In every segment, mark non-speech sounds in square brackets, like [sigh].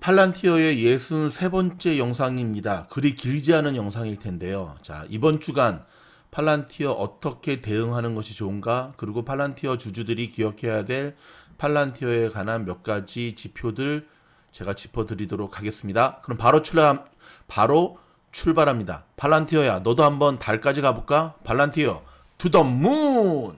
팔란티어의 예순 세번째 영상입니다. 그리 길지 않은 영상일 텐데요. 자, 이번 주간 팔란티어 어떻게 대응하는 것이 좋은가? 그리고 팔란티어 주주들이 기억해야 될 팔란티어에 관한 몇 가지 지표들 제가 짚어드리도록 하겠습니다. 그럼 바로 출발, 바로 출발합니다. 팔란티어야, 너도 한번 달까지 가볼까? 팔란티어, 투더 문!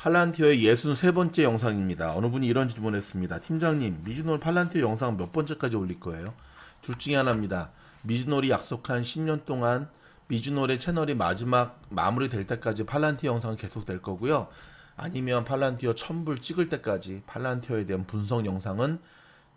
팔란티어의 63번째 영상입니다. 어느 분이 이런 질문했습니다. 팀장님, 미즈놀 팔란티어 영상 몇 번째까지 올릴 거예요? 둘 중에 하나입니다. 미즈놀이 약속한 10년 동안 미즈놀의 채널이 마지막 마무리될 때까지 팔란티어 영상 계속 될 거고요. 아니면 팔란티어 첨불 찍을 때까지 팔란티어에 대한 분석 영상은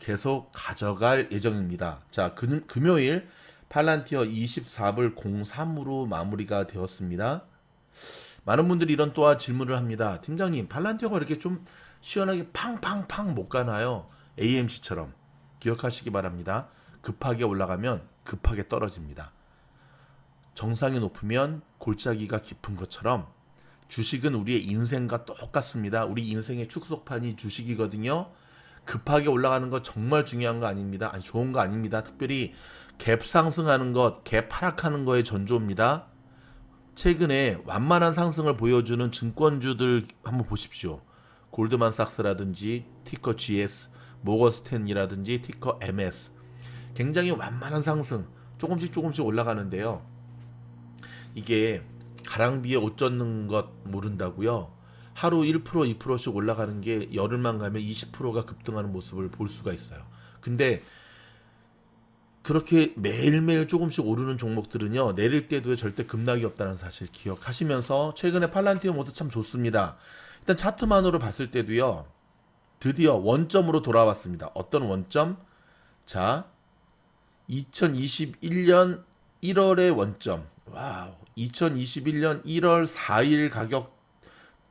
계속 가져갈 예정입니다. 자, 금, 그, 금요일 팔란티어 24불 03으로 마무리가 되었습니다. 많은 분들이 이런 또 질문을 합니다. 팀장님, 발란티어가 이렇게 좀 시원하게 팡팡팡 못 가나요? AMC처럼. 기억하시기 바랍니다. 급하게 올라가면 급하게 떨어집니다. 정상이 높으면 골짜기가 깊은 것처럼 주식은 우리의 인생과 똑같습니다. 우리 인생의 축소판이 주식이거든요. 급하게 올라가는 거 정말 중요한 거 아닙니다. 아니, 좋은 거 아닙니다. 특별히 갭 상승하는 것, 갭 하락하는 거의 전조입니다. 최근에 완만한 상승을 보여주는 증권주들 한번 보십시오. 골드만삭스라든지 티커 GS, 모건스탠이라든지 티커 MS 굉장히 완만한 상승 조금씩 조금씩 올라가는데요. 이게 가랑비에 옷 젖는 것 모른다고요. 하루 1% 2%씩 올라가는 게 열흘만 가면 20%가 급등하는 모습을 볼 수가 있어요. 근데 그렇게 매일매일 조금씩 오르는 종목들은요 내릴 때도 절대 급락이 없다는 사실 기억하시면서 최근에 팔란티어 모드 참 좋습니다 일단 차트만으로 봤을 때도요 드디어 원점으로 돌아왔습니다 어떤 원점? 자 2021년 1월의 원점 와우 2021년 1월 4일 가격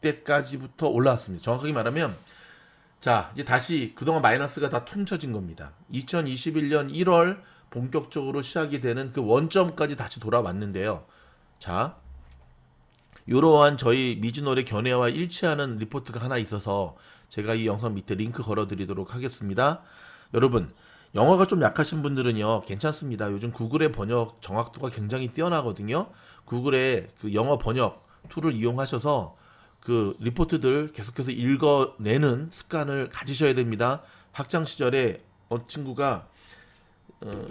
때까지부터 올라왔습니다 정확하게 말하면 자 이제 다시 그동안 마이너스가 다 퉁쳐진 겁니다 2021년 1월 본격적으로 시작이 되는 그 원점까지 다시 돌아왔는데요. 자, 이러한 저희 미즈노의 견해와 일치하는 리포트가 하나 있어서 제가 이 영상 밑에 링크 걸어드리도록 하겠습니다. 여러분, 영어가 좀 약하신 분들은요, 괜찮습니다. 요즘 구글의 번역 정확도가 굉장히 뛰어나거든요. 구글의 그 영어 번역 툴을 이용하셔서 그 리포트들 계속해서 읽어내는 습관을 가지셔야 됩니다. 학창 시절에 어 친구가 어.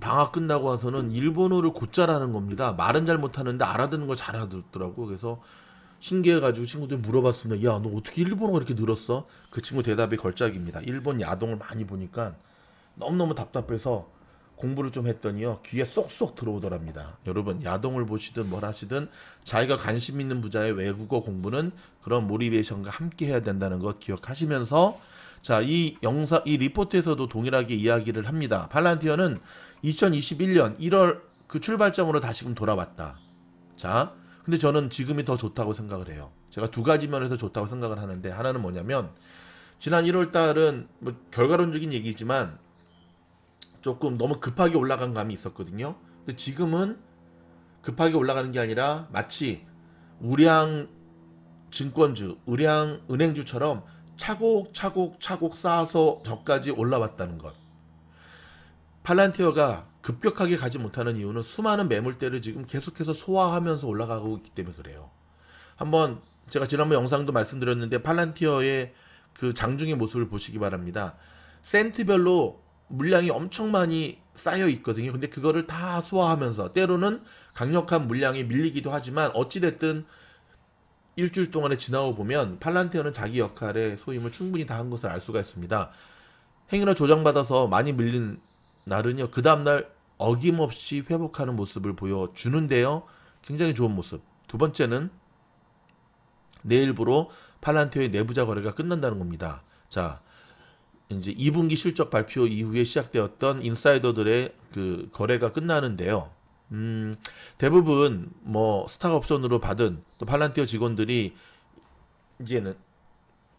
방학 끝나고 와서는 일본어를 곧잘하는 겁니다. 말은 잘 못하는데 알아듣는 걸 잘하더라고. 그래서 신기해가지고 친구들 물어봤습니다. 야, 너 어떻게 일본어가 이렇게 늘었어? 그 친구 대답이 걸작입니다. 일본 야동을 많이 보니까 너무너무 답답해서 공부를 좀 했더니요. 귀에 쏙쏙 들어오더랍니다. 여러분, 야동을 보시든 뭘 하시든 자기가 관심 있는 부자의 외국어 공부는 그런 모리베이션과 함께 해야 된다는 것 기억하시면서 자, 이 영사, 이 리포트에서도 동일하게 이야기를 합니다. 팔란티어는 2021년 1월 그 출발점으로 다시금 돌아왔다. 자, 근데 저는 지금이 더 좋다고 생각을 해요. 제가 두 가지 면에서 좋다고 생각을 하는데 하나는 뭐냐면 지난 1월 달은 뭐 결과론적인 얘기지만 조금 너무 급하게 올라간 감이 있었거든요. 근데 지금은 급하게 올라가는 게 아니라 마치 우량 증권주, 우량 은행주처럼 차곡차곡 차곡 쌓아서 저까지 올라왔다는 것. 팔란티어가 급격하게 가지 못하는 이유는 수많은 매물대를 지금 계속해서 소화하면서 올라가고 있기 때문에 그래요. 한번 제가 지난번 영상도 말씀드렸는데 팔란티어의 그 장중의 모습을 보시기 바랍니다. 센트별로 물량이 엄청 많이 쌓여 있거든요. 근데 그거를 다 소화하면서 때로는 강력한 물량이 밀리기도 하지만 어찌됐든 일주일 동안에 지나고 보면 팔란테어는 자기 역할의 소임을 충분히 다 한 것을 알 수가 있습니다. 행위나조정받아서 많이 밀린 날은요, 그 다음날 어김없이 회복하는 모습을 보여주는데요. 굉장히 좋은 모습. 두 번째는 내일부로 팔란테어의 내부자 거래가 끝난다는 겁니다. 자, 이제 2분기 실적 발표 이후에 시작되었던 인사이더들의 그 거래가 끝나는데요. 음, 대부분 뭐 스탁 옵션으로 받은 또 팔란티어 직원들이 이제는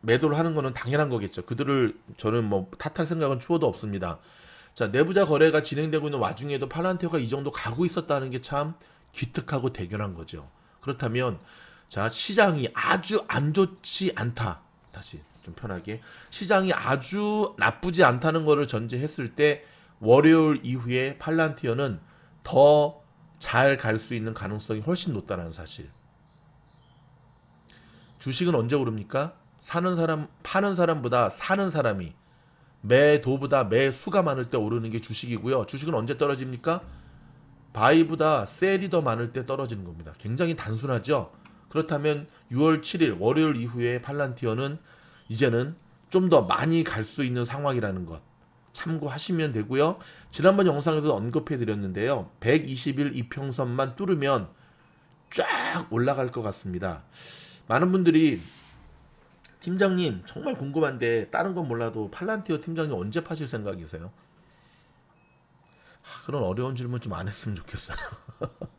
매도를 하는 거는 당연한 거겠죠. 그들을 저는 뭐 탓할 생각은 추워도 없습니다. 자, 내부자 거래가 진행되고 있는 와중에도 팔란티어가 이 정도 가고 있었다는 게 참 기특하고 대견한 거죠. 그렇다면 자, 시장이 아주 안 좋지 않다. 다시 좀 편하게 시장이 아주 나쁘지 않다는 거를 전제했을 때 월요일 이후에 팔란티어는 더잘갈수 있는 가능성이 훨씬 높다는 사실. 주식은 언제 오릅니까? 사는 사람, 파는 사람보다 사는 사람이 매도보다 매수가 많을 때 오르는 게 주식이고요. 주식은 언제 떨어집니까? 바이보다 셀이 더 많을 때 떨어지는 겁니다. 굉장히 단순하죠? 그렇다면 6월 7일 월요일 이후에 팔란티어는 이제는 좀 더 많이 갈 수 있는 상황이라는 것. 참고하시면 되고요. 지난번 영상에도 언급해 드렸는데요. 121 이평선만 뚫으면 쫙 올라갈 것 같습니다. 많은 분들이 팀장님 정말 궁금한데 다른 건 몰라도 팔란티어 팀장님 언제 파실 생각이세요? 하, 아, 그런 어려운 질문 좀 안 했으면 좋겠어요. [laughs]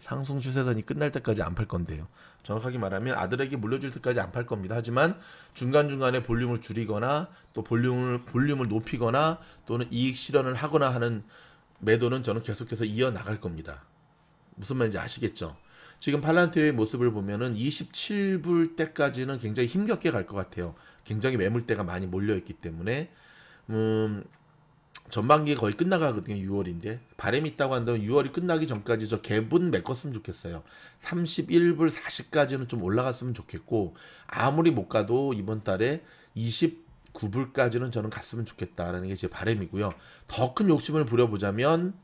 상승 추세선이 끝날 때까지 안 팔 건데요. 정확하게 말하면 아들에게 물려줄 때까지 안 팔 겁니다. 하지만 중간중간에 볼륨을 줄이거나 또 볼륨을 볼륨을 높이거나 또는 이익 실현을 하거나 하는 매도는 저는 계속해서 이어 나갈 겁니다. 무슨 말인지 아시겠죠? 지금 팔란테의 모습을 보면은 27불 때까지는 굉장히 힘겹게 갈 것 같아요. 굉장히 매물대가 많이 몰려 있기 때문에 음 전반기 거의 끝나가거든요. 6월인데 바램이 있다고 한다면 6월이 끝나기 전까지 저 갭은 메꿨으면 좋겠어요. 31불 40까지는 좀 올라갔으면 좋겠고 아무리 못 가도 이번 달에 29불까지는 저는 갔으면 좋겠다라는 게 제 바램이고요. 더 큰 욕심을 부려보자면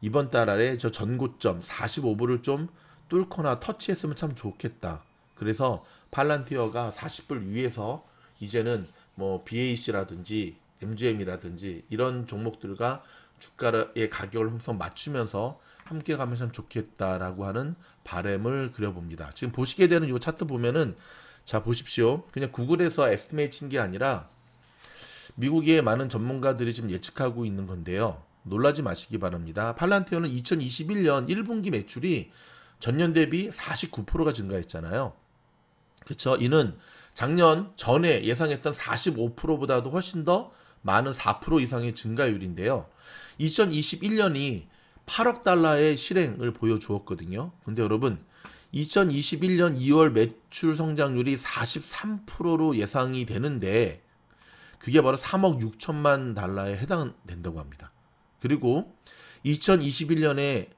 이번 달 아래 저 전고점 45불을 좀 뚫거나 터치했으면 참 좋겠다. 그래서 팔란티어가 40불 위에서 이제는 뭐 BAC라든지 MGM이라든지 이런 종목들과 주가의 가격을 항상 맞추면서 함께 가면 참 좋겠다라고 하는 바램을 그려봅니다. 지금 보시게 되는 이 차트 보면은 자 보십시오. 그냥 구글에서 에스티메이 친 게 아니라 미국의 많은 전문가들이 지금 예측하고 있는 건데요. 놀라지 마시기 바랍니다. 팔란테오는 2021년 1분기 매출이 전년 대비 49%가 증가했잖아요. 그렇죠? 이는 작년 전에 예상했던 45%보다도 훨씬 더 많은 4% 이상의 증가율인데요. 2021년이 8억 달러의 실행을 보여주었거든요. 근데 여러분, 2021년 2월 매출 성장률이 43%로 예상이 되는데, 그게 바로 3억 6천만 달러에 해당된다고 합니다. 그리고 2021년에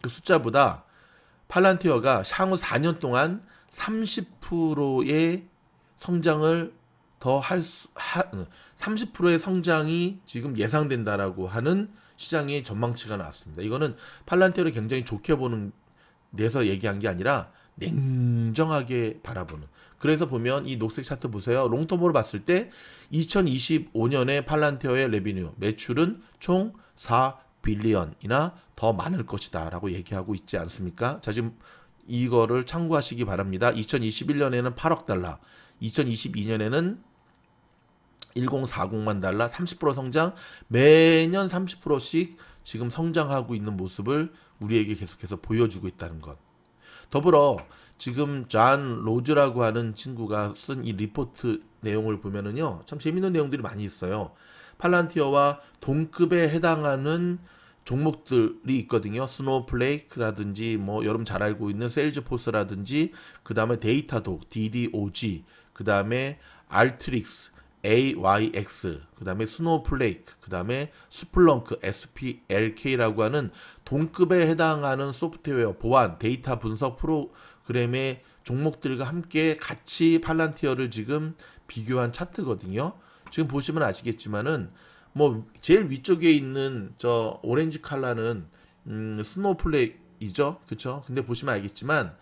그 숫자보다 팔란티어가 향후 4년 동안 30%의 성장을 더 할 수, 하, 30%의 성장이 지금 예상된다라고 하는 시장의 전망치가 나왔습니다. 이거는 팔란테어를 굉장히 좋게 보는 데서 얘기한 게 아니라 냉정하게 바라보는. 그래서 보면 이 녹색 차트 보세요. 롱텀으로 봤을 때 2025년에 팔란테어의 레비뉴 매출은 총4 빌리언이나 더 많을 것이다라고 얘기하고 있지 않습니까? 자 지금 이거를 참고하시기 바랍니다. 2021년에는 8억 달러, 2022년에는 1040만 달러 30% 성장 매년 30%씩 지금 성장하고 있는 모습을 우리에게 계속해서 보여주고 있다는 것. 더불어 지금 잔 로즈라고 하는 친구가 쓴 이 리포트 내용을 보면은요. 참 재밌는 내용들이 많이 있어요. 팔란티어와 동급에 해당하는 종목들이 있거든요. 스노우플레이크라든지 뭐 여러분 잘 알고 있는 세일즈포스라든지 그다음에 데이터독, DDOG, 그다음에 알트릭스 AYX, 그 다음에 스노우플레이크, 그 다음에 스플렁크, SPLK라고 하는 동급에 해당하는 소프트웨어 보안, 데이터 분석 프로그램의 종목들과 함께 같이 팔란티어를 지금 비교한 차트거든요. 지금 보시면 아시겠지만은 뭐 제일 위쪽에 있는 저 오렌지 칼라는 음, 스노우플레이크이죠. 그쵸? 근데 보시면 알겠지만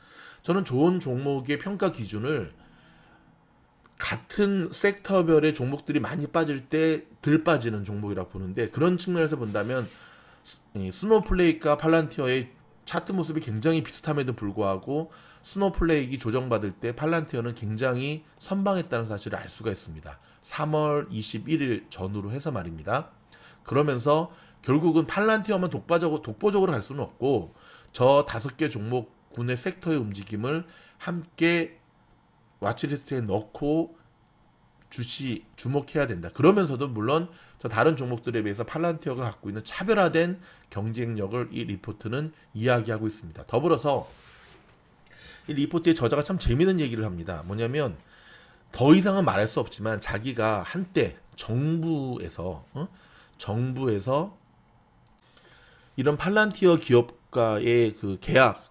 저는 좋은 종목의 평가 기준을 같은 섹터별의 종목들이 많이 빠질 때 덜 빠지는 종목이라 보는데 그런 측면에서 본다면 스노플레이크와 팔란티어의 차트 모습이 굉장히 비슷함에도 불구하고 스노플레이크 조정받을 때 팔란티어는 굉장히 선방했다는 사실을 알 수가 있습니다. 3월 21일 전후로 해서 말입니다. 그러면서 결국은 팔란티어만 독보적으로, 독보적으로 갈 수는 없고 저 다섯 개 종목군의 섹터의 움직임을 함께 와치리스트에 넣고 주시 주목해야 된다. 그러면서도 물론 다른 종목들에 비해서 팔란티어가 갖고 있는 차별화된 경쟁력을 이 리포트는 이야기하고 있습니다. 더불어서 이 리포트의 저자가 참 재미있는 얘기를 합니다. 뭐냐면 더 이상은 말할 수 없지만 자기가 한때 정부에서 어? 정부에서 이런 팔란티어 기업과의 그 계약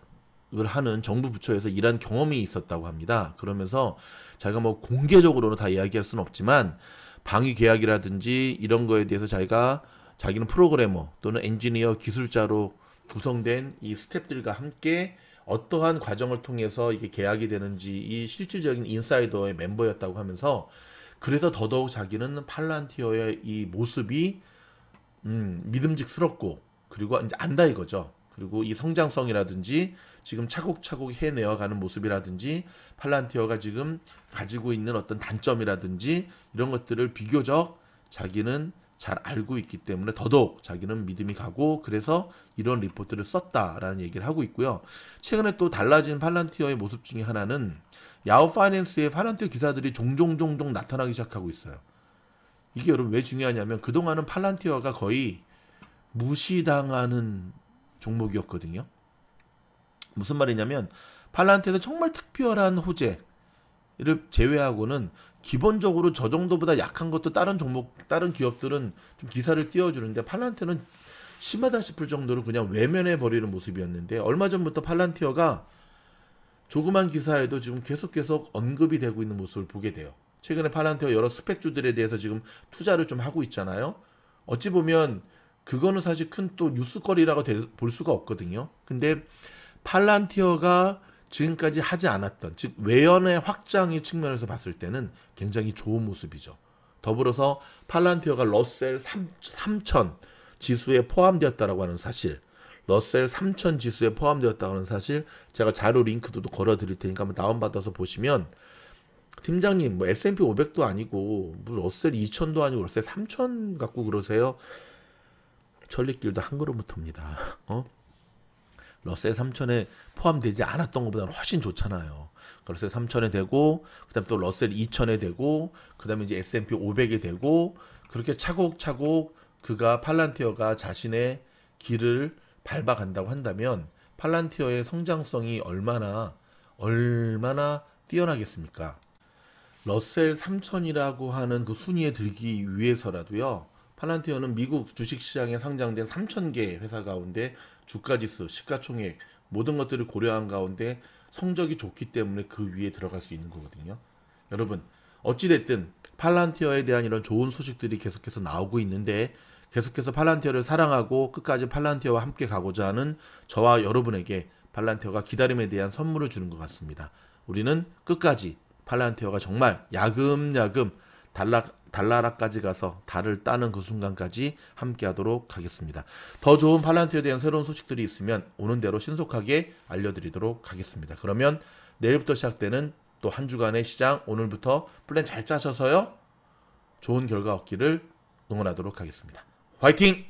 을 하는 정부 부처에서 일한 경험이 있었다고 합니다. 그러면서 자기가 뭐 공개적으로는 다 이야기할 수는 없지만 방위 계약이라든지 이런 거에 대해서 자기가 자기는 프로그래머 또는 엔지니어 기술자로 구성된 이 스탭들과 함께 어떠한 과정을 통해서 이게 계약이 되는지 이 실질적인 인사이더의 멤버였다고 하면서 그래서 더더욱 자기는 팔란티어의 이 모습이 음, 믿음직스럽고 그리고 이제 안다 이거죠. 그리고 이 성장성이라든지 지금 차곡차곡 해내어가는 모습이라든지 팔란티어가 지금 가지고 있는 어떤 단점이라든지 이런 것들을 비교적 자기는 잘 알고 있기 때문에 더더욱 자기는 믿음이 가고 그래서 이런 리포트를 썼다라는 얘기를 하고 있고요. 최근에 또 달라진 팔란티어의 모습 중에 하나는 야후 파이낸스의 팔란티어 기사들이 종종 종종 나타나기 시작하고 있어요. 이게 여러분 왜 중요하냐면 그동안은 팔란티어가 거의 무시당하는 종목이었거든요. 무슨 말이냐면 팔란트에서 정말 특별한 호재를 제외하고는 기본적으로 저 정도보다 약한 것도 다른 종목, 다른 기업들은 좀 기사를 띄워주는데 팔란트는 심하다 싶을 정도로 그냥 외면해 버리는 모습이었는데 얼마 전부터 팔란티어가 조그만 기사에도 지금 계속 계속 언급이 되고 있는 모습을 보게 돼요. 최근에 팔란티어 여러 스펙주들에 대해서 지금 투자를 좀 하고 있잖아요. 어찌 보면 그거는 사실 큰 또 뉴스거리라고 볼 수가 없거든요. 근데 팔란티어가 지금까지 하지 않았던 즉 외연의 확장의 측면에서 봤을 때는 굉장히 좋은 모습이죠. 더불어서 팔란티어가 러셀 3, 0 0 0 지수에 포함되었다라고 하는 사실 러셀 3000 지수에 포함되었다고 하는 사실 제가 자료 링크도 걸어 드릴 테니까 한번 다운받아서 보시면 팀장님 뭐 S&P 500도 아니고 무슨 러셀 2000도 아니고 러셀 3000 갖고 그러세요. 천리길도 한 걸음부터입니다. 어? 러셀 3천에 포함되지 않았던 것보다는 훨씬 좋잖아요. 그러니까 러셀 3천에 되고 그다음 또 러셀 2천에 되고 그다음에 이제 S&P 500에 되고 그렇게 차곡차곡 그가 팔란티어가 자신의 길을 밟아간다고 한다면 팔란티어의 성장성이 얼마나 얼마나 뛰어나겠습니까? 러셀 3천이라고 하는 그 순위에 들기 위해서라도요. 팔란티어는 미국 주식시장에 상장된 3,000개 회사 가운데 주가지수, 시가총액 모든 것들을 고려한 가운데 성적이 좋기 때문에 그 위에 들어갈 수 있는 거거든요. 여러분 어찌됐든 팔란티어에 대한 이런 좋은 소식들이 계속해서 나오고 있는데 계속해서 팔란티어를 사랑하고 끝까지 팔란티어와 함께 가고자 하는 저와 여러분에게 팔란티어가 기다림에 대한 선물을 주는 것 같습니다. 우리는 끝까지 팔란티어가 정말 야금야금 단락, 달나라까지 가서 달을 따는 그 순간까지 함께하도록 하겠습니다. 더 좋은 팔란트에 대한 새로운 소식들이 있으면 오는 대로 신속하게 알려드리도록 하겠습니다. 그러면 내일부터 시작되는 또 한 주간의 시장 오늘부터 플랜 잘 짜셔서요. 좋은 결과 얻기를 응원하도록 하겠습니다. 화이팅!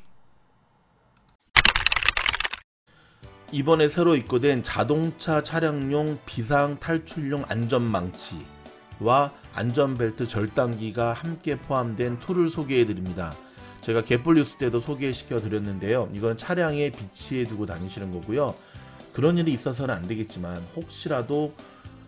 이번에 새로 입고된 자동차 차량용 비상 탈출용 안전망치와 안전벨트 절단기가 함께 포함된 툴을 소개해드립니다. 제가 갯불 뉴스 때도 소개시켜 드렸는데요. 이건 차량에 비치해 두고 다니시는 거고요. 그런 일이 있어서는 안 되겠지만 혹시라도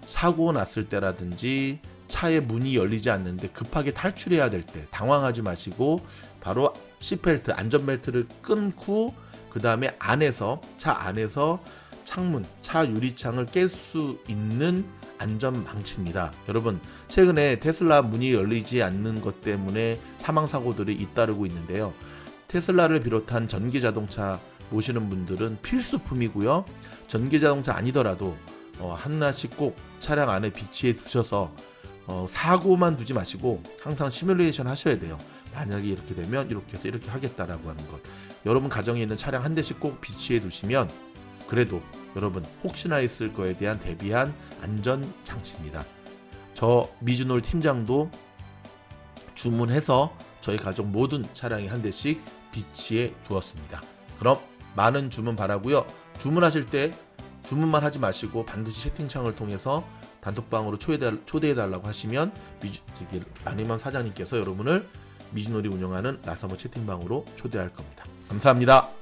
사고 났을 때라든지 차의 문이 열리지 않는데 급하게 탈출해야 될 때 당황하지 마시고 바로 시펠트 안전벨트를 끊고 그 다음에 안에서 차 안에서 창문, 차 유리창을 깰 수 있는 안전망치입니다. 여러분, 최근에 테슬라 문이 열리지 않는 것 때문에 사망사고들이 잇따르고 있는데요. 테슬라를 비롯한 전기자동차 모시는 분들은 필수품이고요. 전기자동차 아니더라도 어, 하나씩 꼭 차량 안에 비치해 두셔서 어, 사고만 두지 마시고 항상 시뮬레이션 하셔야 돼요. 만약에 이렇게 되면 이렇게 해서 이렇게 하겠다라고 하는 것. 여러분 가정에 있는 차량 한 대씩 꼭 비치해 두시면 그래도 여러분 혹시나 있을 거에 대한 대비한 안전 장치입니다. 저 미주놀 팀장도 주문해서 저희 가족 모든 차량이 한 대씩 비치해 두었습니다. 그럼 많은 주문 바라고요. 주문하실 때 주문만 하지 마시고 반드시 채팅창을 통해서 단톡방으로 초대해 달라고 하시면 안희만 사장님께서 여러분을 미주놀이 운영하는 라사모 채팅방으로 초대할 겁니다. 감사합니다.